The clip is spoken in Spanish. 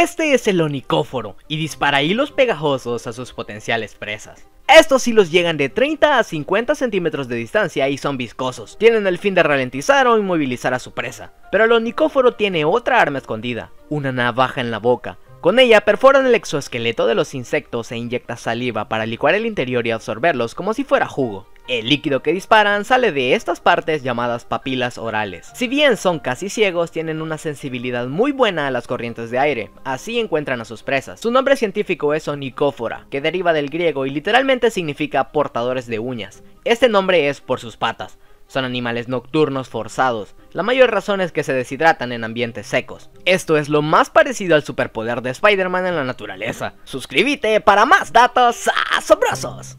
Este es el onicóforo y dispara hilos pegajosos a sus potenciales presas. Estos hilos llegan de 30 a 50 centímetros de distancia y son viscosos. Tienen el fin de ralentizar o inmovilizar a su presa. Pero el onicóforo tiene otra arma escondida, una navaja en la boca. Con ella perforan el exoesqueleto de los insectos e inyecta saliva para licuar el interior y absorberlos como si fuera jugo. El líquido que disparan sale de estas partes llamadas papilas orales. Si bien son casi ciegos, tienen una sensibilidad muy buena a las corrientes de aire, así encuentran a sus presas. Su nombre científico es onicófora, que deriva del griego y literalmente significa portadores de uñas. Este nombre es por sus patas. Son animales nocturnos forzados. La mayor razón es que se deshidratan en ambientes secos. Esto es lo más parecido al superpoder de Spider-Man en la naturaleza. Suscríbete para más datos asombrosos.